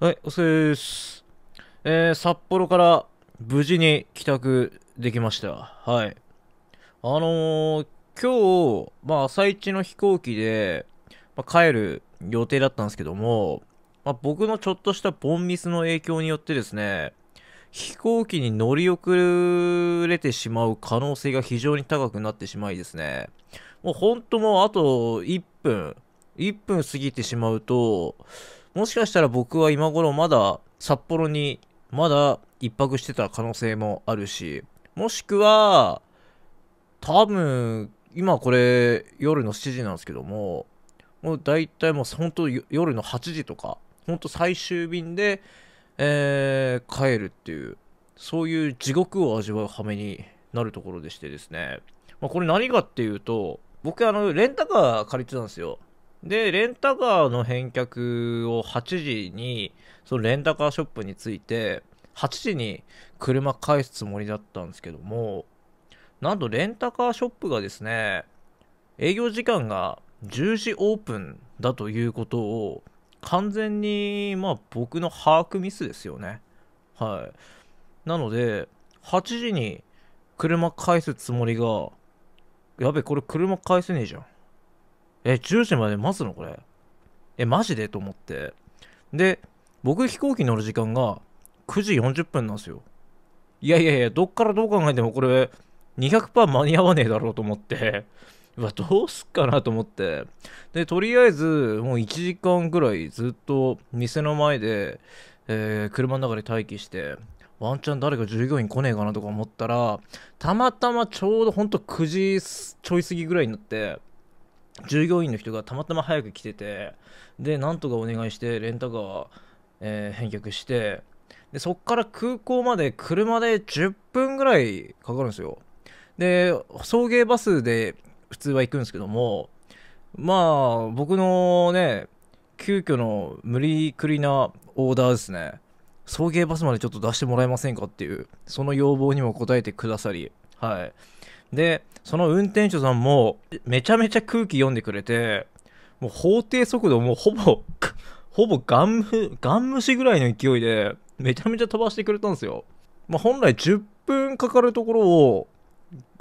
はい、おせです。えー、札幌から無事に帰宅できました。はい。あのー、今日、まあ、朝一の飛行機で、まあ、帰る予定だったんですけども、まあ、僕のちょっとしたボンミスの影響によってですね、飛行機に乗り遅れてしまう可能性が非常に高くなってしまいですね、もう本当もうあと1分、1分過ぎてしまうと、もしかしたら僕は今頃まだ札幌にまだ一泊してた可能性もあるし、もしくは、多分、今これ夜の7時なんですけども、もう大体もう本当夜の8時とか、本当最終便で、えー、帰るっていう、そういう地獄を味わう羽目になるところでしてですね、まあ、これ何かっていうと、僕あの、レンタカー借りてたんですよ。で、レンタカーの返却を8時に、そのレンタカーショップに着いて、8時に車返すつもりだったんですけども、なんとレンタカーショップがですね、営業時間が10時オープンだということを、完全に、まあ僕の把握ミスですよね。はい。なので、8時に車返すつもりが、やべ、これ車返せねえじゃん。え、10時まで待つのこれ。え、マジでと思って。で、僕飛行機乗る時間が9時40分なんですよ。いやいやいや、どっからどう考えてもこれ200%間に合わねえだろうと思って、うわ、どうすっかなと思って。で、とりあえずもう1時間ぐらいずっと店の前で、えー、車の中で待機して、ワンチャン誰か従業員来ねえかなとか思ったら、たまたまちょうどほんと9時ちょい過ぎぐらいになって、従業員の人がたまたま早く来ててでなんとかお願いしてレンタカー、えー、返却してでそっから空港まで車で10分ぐらいかかるんですよで送迎バスで普通は行くんですけどもまあ僕のね急遽の無理くりなオーダーですね送迎バスまでちょっと出してもらえませんかっていうその要望にも応えてくださりはいで、その運転手さんも、めちゃめちゃ空気読んでくれて、もう法定速度もほぼ、ほぼガンム、ガン虫ぐらいの勢いで、めちゃめちゃ飛ばしてくれたんですよ。まあ、本来10分かかるところを、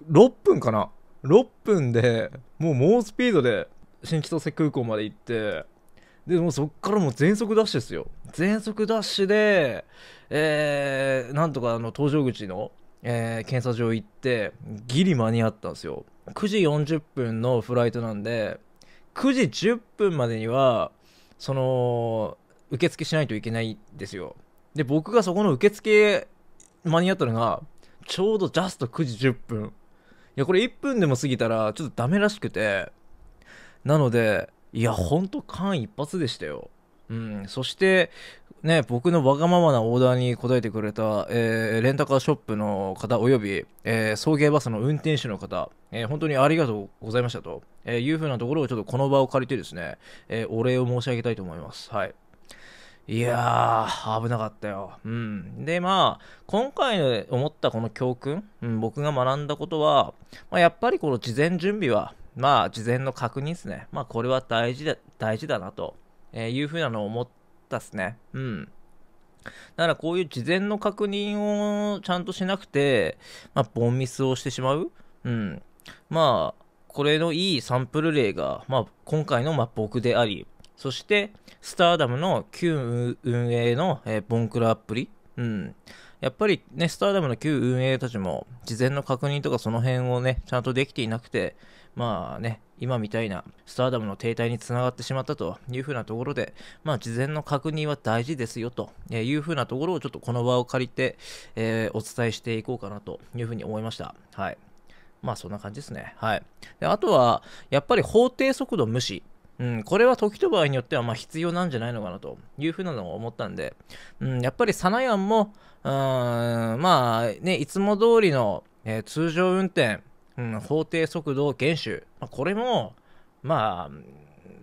6分かな ?6 分で、もう猛スピードで、新千歳空港まで行って、で、もそっからもう全速ダッシュですよ。全速ダッシュで、えー、なんとかあの、搭乗口のえー、検査場行ってギリ間に合ったんですよ9時40分のフライトなんで9時10分までにはその受付しないといけないんですよで僕がそこの受付間に合ったのがちょうどジャスト9時10分いやこれ1分でも過ぎたらちょっとダメらしくてなのでいやほんと間一髪でしたようんそしてね、僕のわがままなオーダーに応えてくれた、えー、レンタカーショップの方及び、えー、送迎バスの運転手の方、えー、本当にありがとうございましたと、えいうふうなところをちょっとこの場を借りてですね、えお礼を申し上げたいと思います。はい。いやー、危なかったよ。うん。で、まあ、今回思ったこの教訓、うん、僕が学んだことは、まあ、やっぱりこの事前準備は、まあ、事前の確認ですね。まあ、これは大事だ、大事だなと、えいうふうなのを思って、ったっすね。うん。だからこういう事前の確認をちゃんとしなくて、まあ、ボンミスをしてしまう。うん。まあ、これのいいサンプル例が、まあ、今回のまあ僕であり、そして、スターダムの旧運営の、えー、ボンクラアプリ。うん。やっぱりね、スターダムの旧運営たちも、事前の確認とかその辺をね、ちゃんとできていなくて、まあね、今みたいなスターダムの停滞につながってしまったというふうなところで、まあ、事前の確認は大事ですよというふうなところをちょっとこの場を借りて、えー、お伝えしていこうかなというふうに思いました。はい。まあそんな感じですね。はい。であとは、やっぱり法定速度無視。うん、これは時と場合によってはま必要なんじゃないのかなというふうなのを思ったんで、うん、やっぱりサナヤンも、うん、まあね、いつも通りの、えー、通常運転、うん、法定速度厳守、まあ、これも、ま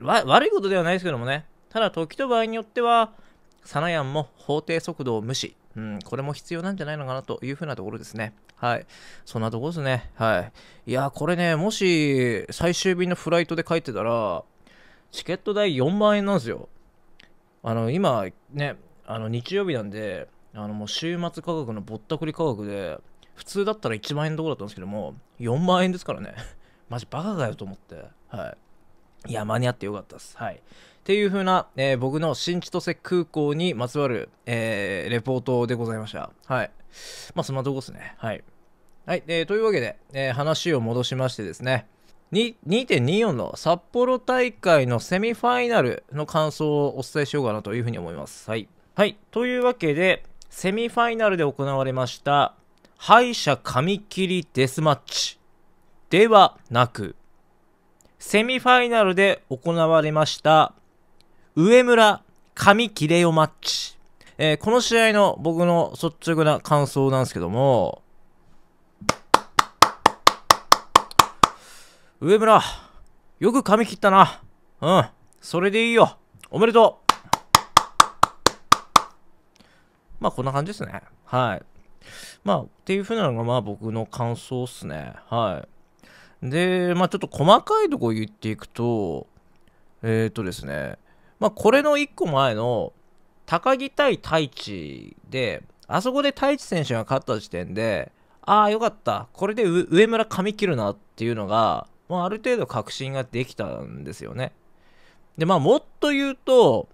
あ、悪いことではないですけどもね、ただ時と場合によっては、サナヤンも法定速度を無視、うん、これも必要なんじゃないのかなというふうなところですね。はい。そんなところですね。はい。いや、これね、もし最終便のフライトで書いてたら、チケット代4万円なんですよ。あの、今、ね、あの日曜日なんで、あのもう週末価格のぼったくり価格で、普通だったら1万円のところだったんですけども、4万円ですからね。マジバカかよと思って。はい。いや、間に合ってよかったです。はい。っていう風な、えー、僕の新千歳空港にまつわる、えー、レポートでございました。はい。まあ、そんなとこですね。はい。はい。えー、というわけで、えー、話を戻しましてですね。2.24の札幌大会のセミファイナルの感想をお伝えしようかなというふうに思います。はい。はい。というわけで、セミファイナルで行われました、敗者紙切りデスマッチではなく、セミファイナルで行われました、上村紙切れよマッチ。えー、この試合の僕の率直な感想なんですけども、上村、よく髪切ったな。うん、それでいいよ。おめでとう。まあ、こんな感じですね。はい。まあ、っていうふうなのが、まあ僕の感想っすね。はい。で、まあちょっと細かいとこ言っていくと、えっ、ー、とですね、まあこれの1個前の、高木対太一で、あそこで太一選手が勝った時点で、ああ、よかった。これで上村髪切るなっていうのが、まあ、ある程度確信ができたんですよね。で、まあ、もっと言うと、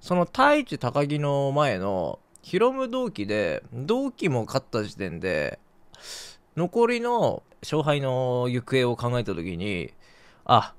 その太一高木の前の、ヒロム同期で、同期も勝った時点で、残りの勝敗の行方を考えた時に、あ、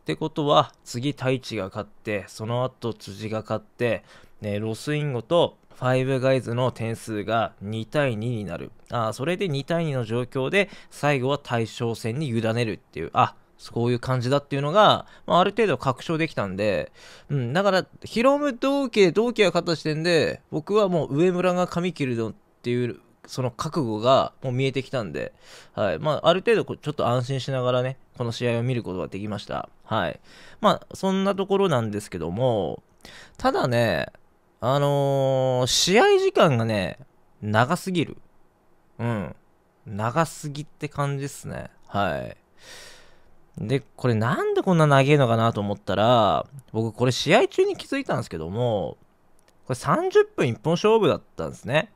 ってことは、次太一が勝って、その後辻が勝って、ね、ロスインゴとファイブガイズの点数が2対2になる。あそれで2対2の状況で最後は対象戦に委ねるっていう。あ、そういう感じだっていうのが、まあ、ある程度確証できたんで、うん、だから、ヒロム同系、同系が勝った時点で、僕はもう上村が髪切るのっていう、その覚悟がもう見えてきたんで、はい。まあ、ある程度、ちょっと安心しながらね、この試合を見ることができました。はい。まあ、そんなところなんですけども、ただね、あのー、試合時間がね、長すぎる。うん。長すぎって感じっすね。はい。で、これなんでこんな長いのかなと思ったら、僕これ試合中に気づいたんですけども、これ30分一本勝負だったんですね。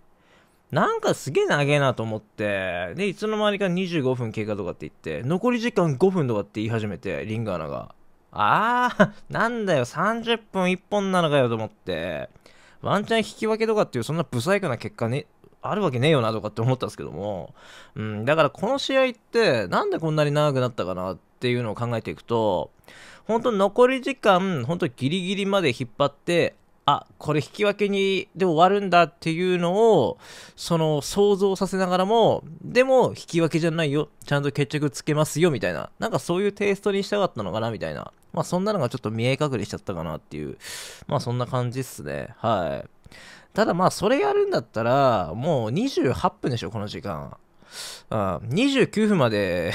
なんかすげえ長えなと思って、で、いつの間にか25分経過とかって言って、残り時間5分とかって言い始めて、リンガーナが。あー、なんだよ、30分1本なのかよと思って、ワンチャン引き分けとかっていう、そんな不細工な結果ね、あるわけねえよなとかって思ったんですけども、うん、だからこの試合って、なんでこんなに長くなったかなって、っていうのを考えていくと、本当残り時間、本当ギリギリまで引っ張って、あ、これ引き分けにで終わるんだっていうのを、その想像させながらも、でも引き分けじゃないよ。ちゃんと決着つけますよ、みたいな。なんかそういうテイストにしたかったのかな、みたいな。まあそんなのがちょっと見え隠れしちゃったかなっていう。まあそんな感じっすね。はい。ただまあそれやるんだったら、もう28分でしょ、この時間。あ29分まで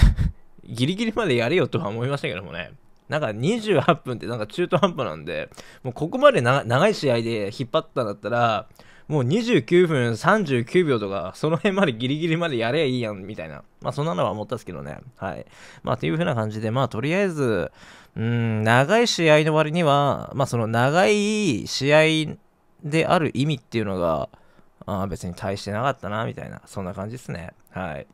ギリギリまでやれよとは思いましたけどもね。なんか28分ってなんか中途半端なんで、もうここまで長い試合で引っ張ったんだったら、もう29分39秒とか、その辺までギリギリまでやればいいやん、みたいな。まあそんなのは思ったんですけどね。はい。まあというふうな感じで、まあとりあえず、うん、長い試合の割には、まあその長い試合である意味っていうのが、あ別に大してなかったな、みたいな、そんな感じですね。はい。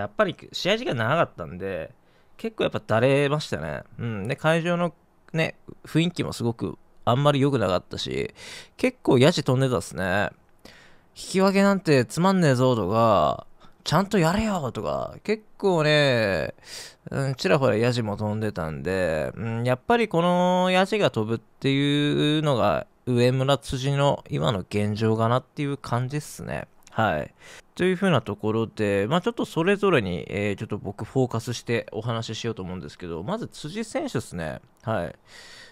やっぱり試合時間長かったんで、結構やっぱだれましたね。うん。で、会場のね、雰囲気もすごくあんまり良くなかったし、結構ヤジ飛んでたっすね。引き分けなんてつまんねえぞとか、ちゃんとやれよとか、結構ね、うん、ちらほらヤジも飛んでたんで、うん、やっぱりこのヤジが飛ぶっていうのが、上村辻の今の現状かなっていう感じっすね。はい。というふうなところで、まあ、ちょっとそれぞれに、えー、ちょっと僕、フォーカスしてお話ししようと思うんですけど、まず辻選手ですね。はい。ま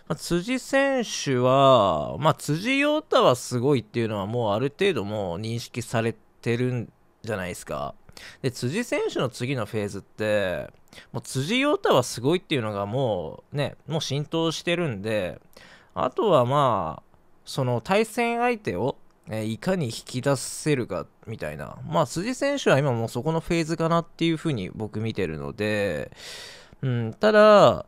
あ、辻選手は、まあ、辻陽太はすごいっていうのは、もうある程度もう認識されてるんじゃないですか。で、辻選手の次のフェーズって、もう辻陽太はすごいっていうのがもうね、もう浸透してるんで、あとはまあ、その対戦相手を、えいかに引き出せるかみたいな。まあ、辻選手は今もうそこのフェーズかなっていうふうに僕見てるので、うん、ただ、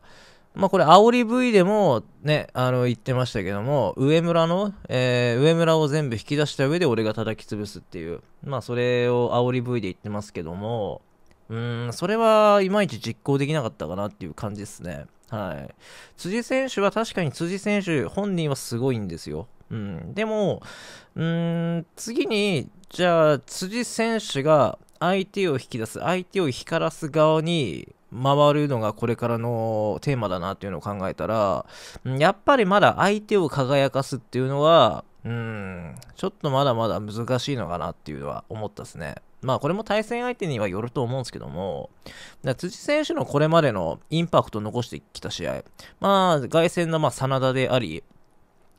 まあ、これ、煽り V でもね、あの、言ってましたけども、上村の、えー、上村を全部引き出した上で俺が叩き潰すっていう、まあ、それを煽り V で言ってますけども、うん、それはいまいち実行できなかったかなっていう感じですね。はい。辻選手は確かに辻選手本人はすごいんですよ。うん、でも、うん、次に、じゃあ、辻選手が相手を引き出す、相手を光らす側に回るのがこれからのテーマだなっていうのを考えたら、やっぱりまだ相手を輝かすっていうのは、うん、ちょっとまだまだ難しいのかなっていうのは思ったですね。まあこれも対戦相手にはよると思うんですけども、辻選手のこれまでのインパクトを残してきた試合、まあ外戦のまあ真田であり、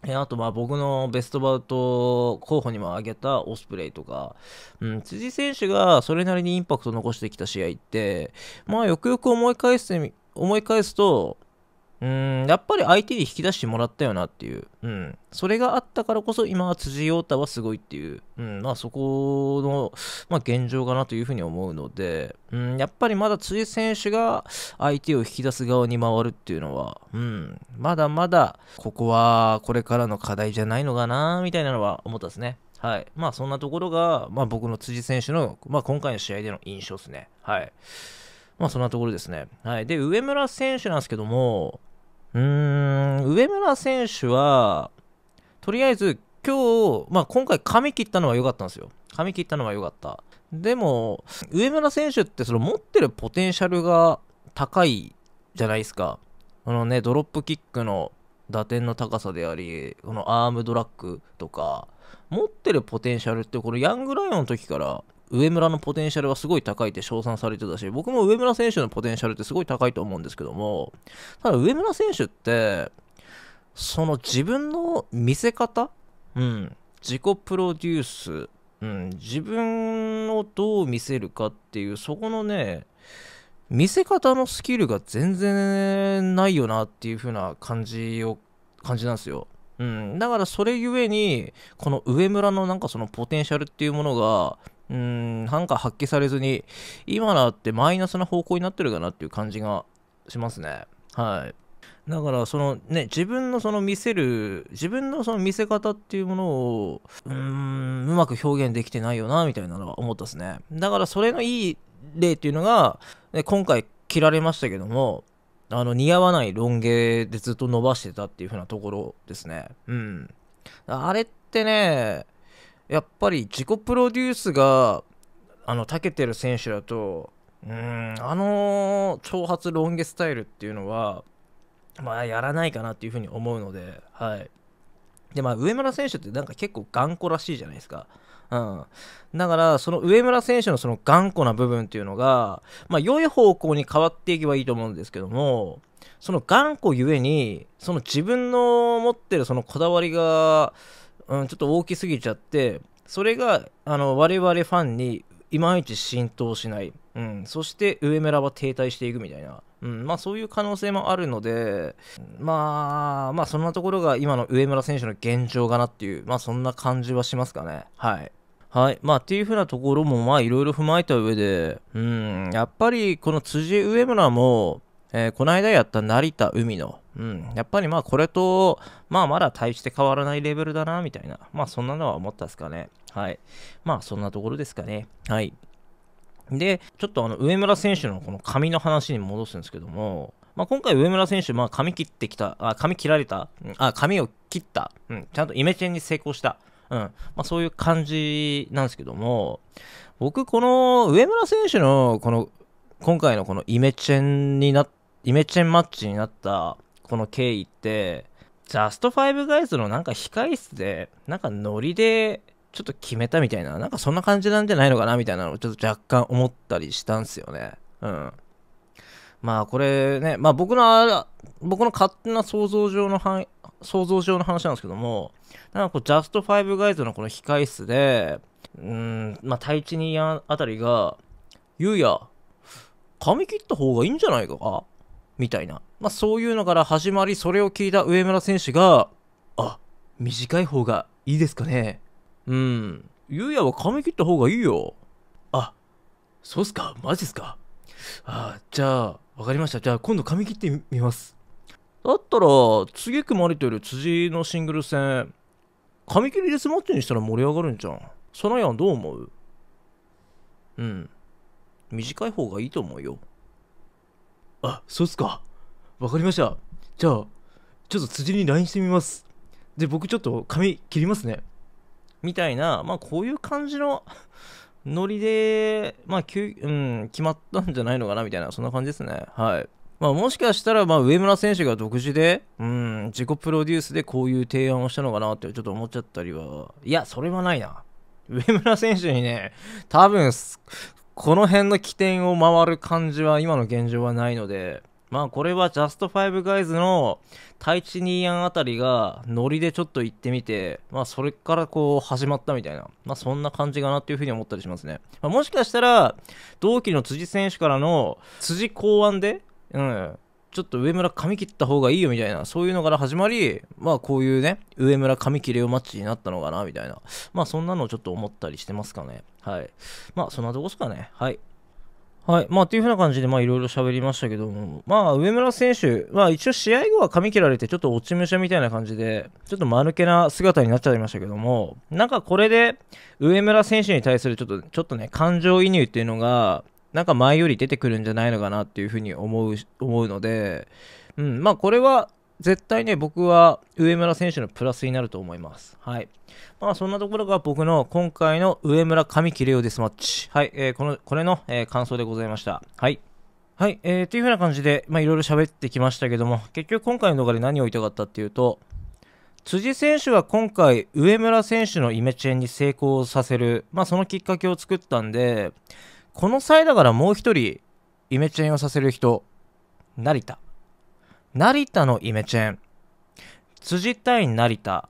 えあと、まあ、僕のベストバウト候補にも挙げたオスプレイとか、うん、辻選手がそれなりにインパクト残してきた試合って、まあ、よくよく思い返す思い返すと、うん、やっぱり相手に引き出してもらったよなっていう、うん、それがあったからこそ今は辻陽太はすごいっていう、うん、まあそこの、まあ、現状かなというふうに思うので、うん、やっぱりまだ辻選手が相手を引き出す側に回るっていうのは、うん、まだまだここはこれからの課題じゃないのかなみたいなのは思ったですね。はい。まあそんなところが、まあ僕の辻選手の、まあ今回の試合での印象ですね。はい。まあそんなところですね。はい。で、上村選手なんですけども、うーん、上村選手は、とりあえず今日、まあ、今回髪切ったのは良かったんですよ。髪切ったのは良かった。でも、上村選手ってその持ってるポテンシャルが高いじゃないですか。このね、ドロップキックの打点の高さであり、このアームドラッグとか、持ってるポテンシャルってこれヤングライオンの時から上村のポテンシャルはすごい高いって称賛されてたし、僕も上村選手のポテンシャルってすごい高いと思うんですけども、ただ上村選手って、その自分の見せ方、うん、自己プロデュース、うん、自分をどう見せるかっていう、そこのね、見せ方のスキルが全然ないよなっていう風な感じを、感じなんですよ。うん、だからそれゆえに、この上村のなんかそのポテンシャルっていうものが、うん、なんか発揮されずに、今なってマイナスな方向になってるかなっていう感じがしますね。はい。だからそのね自分のその見せる自分のその見せ方っていうものをうーんうまく表現できてないよなみたいなのは思ったですねだからそれのいい例っていうのが、ね、今回切られましたけどもあの似合わないロン毛でずっと伸ばしてたっていう風なところですねうんあれってねやっぱり自己プロデュースがあの長けてる選手だとうんあの挑発ロン毛スタイルっていうのはまあやらないかなっていうふうに思うのではいでまあ上村選手ってなんか結構頑固らしいじゃないですかうん、だからその上村選手のその頑固な部分っていうのが、まあ、良い方向に変わっていけばいいと思うんですけどもその頑固ゆえにその自分の持ってるそのこだわりがうん、ちょっと大きすぎちゃってそれがあの我々ファンにいまいち浸透しない、うん、そして上村は停滞していくみたいな、うんまあ、そういう可能性もあるので、まあ、まあそんなところが今の上村選手の現状かなっていう、まあ、そんな感じはしますかね。はいはい。まあ、っていう風なところも、まあ、いろいろ踏まえた上で、うん、やっぱり、この辻上村も、えー、この間やった成田海の、うん、やっぱりまあこれと、まあまだ大して変わらないレベルだな、みたいな、まあそんなのは思ったですかね。はい。まあそんなところですかね。はい。で、ちょっとあの上村選手のこの髪の話に戻すんですけども、まあ、今回上村選手、まあ、髪切ってきた、あ髪切られた、うん、あ髪を切った、うん、ちゃんとイメチェンに成功した、うんまあ、そういう感じなんですけども、僕、この上村選手のこの今回のこのイメチェンになイメチェンマッチになったこの経緯ってジャストファイブガイズのなんか控室でなんかノリでちょっと決めたみたいななんかそんな感じなんじゃないのかなみたいなのをちょっと若干思ったりしたんすよねうんまあこれねまあ僕の僕の勝手な想像上の想像上の話なんですけどもなんかこうジャストファイブガイズのこの控室でうんまあ太一兄やんあたりが「ゆうや髪切った方がいいんじゃないかみたいな。まあそういうのから始まり、それを聞いた上村選手が、あ、短い方がいいですかね。うん。ゆうやは髪切った方がいいよ。あ、そうっすかマジっすかあ、じゃあ、わかりました。じゃあ今度髪切ってみます。だったら、次組まれてる辻のシングル戦、髪切りデスマッチにしたら盛り上がるんじゃん。そのやんどう思ううん。短い方がいいと思うよ。あ、そうっすか。わかりました。じゃあ、ちょっと辻に LINE してみます。で、僕ちょっと髪切りますね。みたいな、まあこういう感じの ノリで、まあ、うん、決まったんじゃないのかなみたいな、そんな感じですね。はい。まあ、もしかしたら、まあ、上村選手が独自で、うん、自己プロデュースでこういう提案をしたのかなってちょっと思っちゃったりは、いや、それはないな。上村選手にね、多分、この辺の起点を回る感じは今の現状はないので、まあこれはジャストファイブガイズのタイチニーヤンあたりがノリでちょっと行ってみて、まあそれからこう始まったみたいな、まあそんな感じかなっていうふうに思ったりしますね。まあ、もしかしたら、同期の辻選手からの辻考案で、うん、ちょっと上村髪切った方がいいよみたいな、そういうのから始まり、まあこういうね、上村髪切れをマッチになったのかなみたいな、まあそんなのをちょっと思ったりしてますかね。はい。まあ、そんなとこですかね。はい。はい。まあ、というふうな感じで、まあ、いろいろ喋りましたけども、まあ、上村選手、まあ、一応試合後は髪切られて、ちょっと落ち武者みたいな感じで、ちょっと間抜けな姿になっちゃいましたけども、なんかこれで、上村選手に対するちょっと、ちょっとね、感情移入っていうのが、なんか前より出てくるんじゃないのかなっていうふうに思う、思うので、うん、まあ、これは、絶対ね、僕は上村選手のプラスになると思います。はい。まあ、そんなところが僕の今回の上村神切れよデスマッチ。はい。えー、この、これの、えー、感想でございました。はい。はい。えー、というふうな感じで、まあ、いろいろ喋ってきましたけども、結局今回の動画で何を言いたかったっていうと、辻選手は今回、上村選手のイメチェンに成功させる、まあ、そのきっかけを作ったんで、この際だからもう一人、イメチェンをさせる人、成田。成田のイメチェン、辻対成田、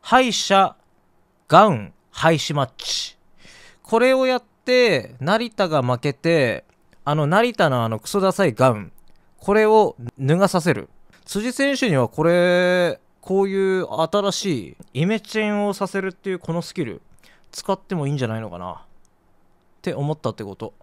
敗者、ガウン、廃止マッチ。これをやって、成田が負けて、あの成田のあのクソダサいガウン、これを脱がさせる。辻選手にはこれ、こういう新しいイメチェンをさせるっていうこのスキル、使ってもいいんじゃないのかなって思ったってこと。